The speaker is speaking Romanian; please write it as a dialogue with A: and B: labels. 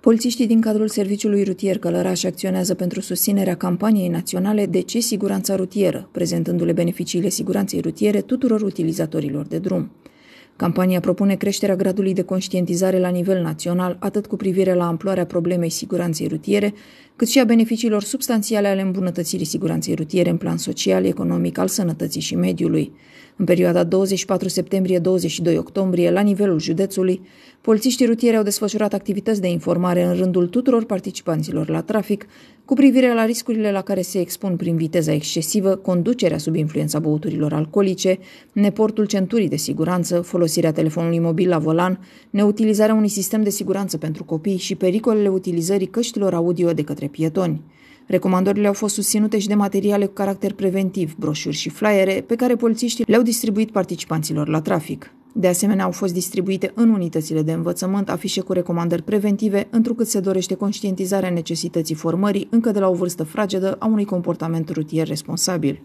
A: Polițiștii din cadrul Serviciului Rutier Călăraș acționează pentru susținerea campaniei naționale De ce siguranța rutieră, prezentându-le beneficiile siguranței rutiere tuturor utilizatorilor de drum. Campania propune creșterea gradului de conștientizare la nivel național, atât cu privire la amploarea problemei siguranței rutiere, cât și a beneficiilor substanțiale ale îmbunătățirii siguranței rutiere în plan social, economic, al sănătății și mediului. În perioada 24 septembrie-22 octombrie, la nivelul județului, polițiștii rutieri au desfășurat activități de informare în rândul tuturor participanților la trafic cu privire la riscurile la care se expun prin viteza excesivă, conducerea sub influența băuturilor alcoolice, neportul centurii de siguranță, folosirea telefonului mobil la volan, neutilizarea unui sistem de siguranță pentru copii și pericolele utilizării căștilor audio de către pietoni. Recomandările au fost susținute și de materiale cu caracter preventiv, broșuri și flyere, pe care polițiștii le-au distribuit participanților la trafic. De asemenea, au fost distribuite în unitățile de învățământ afișe cu recomandări preventive, întrucât se dorește conștientizarea necesității formării încă de la o vârstă fragedă a unui comportament rutier responsabil.